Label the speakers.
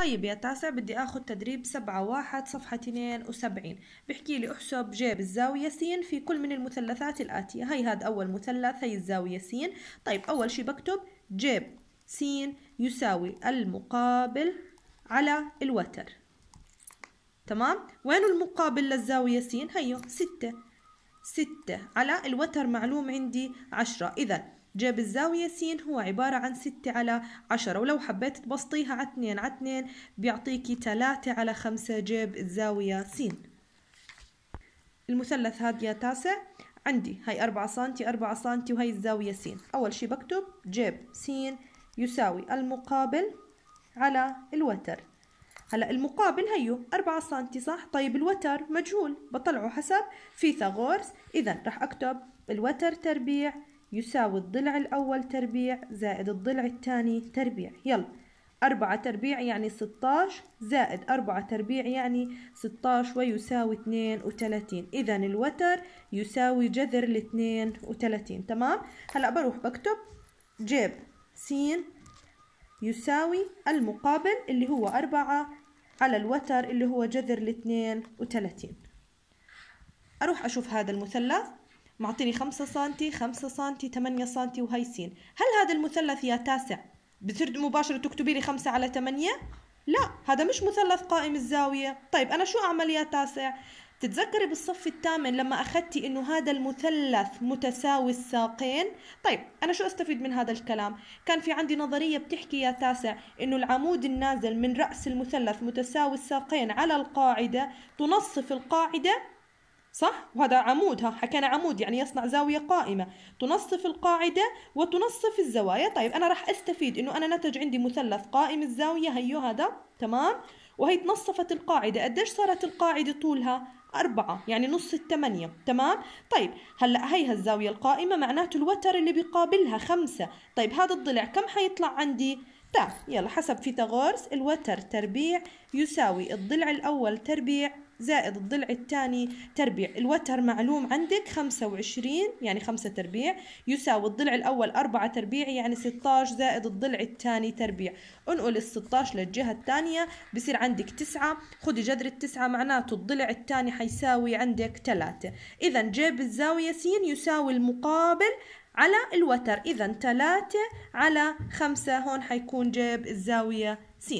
Speaker 1: طيب يا تاسع بدي اخذ تدريب سبعة واحد صفحة 72 بحكي لي احسب جيب الزاوية س في كل من المثلثات الآتية هي هاد أول مثلث هي الزاوية س طيب أول شي بكتب جيب س يساوي المقابل على الوتر تمام وين المقابل للزاوية س هيو ستة ستة على الوتر معلوم عندي عشرة إذا جاب الزاوية س هو عبارة عن ستة على عشرة ولو حبيت تبسطيها على اتنين على اتنين بيعطيكي تلاتة على خمسة جاب الزاوية س المثلث هذا يا تاسع عندي هاي أربعة سنتي أربعة سنتي وهي الزاوية س أول شي بكتب جاب س يساوي المقابل على الوتر هلا المقابل هيو أربعة سنتي صح طيب الوتر مجهول بطلعه حسب فيثاغورس اذا رح اكتب الوتر تربيع يساوي الضلع الأول تربيع زائد الضلع الثاني تربيع يلا أربعة تربيع يعني ستاش زائد أربعة تربيع يعني ستاش ويساوي اثنين وتلاتين إذا الوتر يساوي جذر الاثنين وتلاتين تمام هلأ بروح بكتب جيب س يساوي المقابل اللي هو أربعة على الوتر اللي هو جذر الاثنين وتلاتين أروح أشوف هذا المثلث معطيني 5 سم 5 سم 8 سم وهي س هل هذا المثلث يا تاسع بترد مباشرة تكتبي لي 5 على 8 لا هذا مش مثلث قائم الزاوية طيب أنا شو أعمل يا تاسع تتذكري بالصف الثامن لما أخذتي إنه هذا المثلث متساوي الساقين طيب أنا شو أستفيد من هذا الكلام كان في عندي نظرية بتحكي يا تاسع إنه العمود النازل من رأس المثلث متساوي الساقين على القاعدة تنصف القاعدة صح؟ وهذا عمودها حكينا عمود يعني يصنع زاوية قائمة تنصف القاعدة وتنصف الزوايا طيب أنا راح أستفيد أنه أنا نتج عندي مثلث قائم الزاوية هيو أيوه، هذا تمام وهي تنصفت القاعدة قديش صارت القاعدة طولها أربعة يعني نص الثمانية تمام طيب هلأ هي الزاوية القائمة معناته الوتر اللي بيقابلها خمسة طيب هذا الضلع كم حيطلع عندي تا يلا حسب فيثاغورس الوتر تربيع يساوي الضلع الأول تربيع زائد الضلع الثاني تربيع الوتر معلوم عندك 25 يعني 5 تربيع يساوي الضلع الأول 4 تربيع يعني 16 زائد الضلع الثاني تربيع انقل ال 16 للجهة الثانية بصير عندك 9 خدي جذر التسعة معناته الضلع الثاني حيساوي عندك 3 إذا جيب الزاوية س يساوي المقابل على الوتر إذا 3 على 5 هون حيكون جيب الزاوية س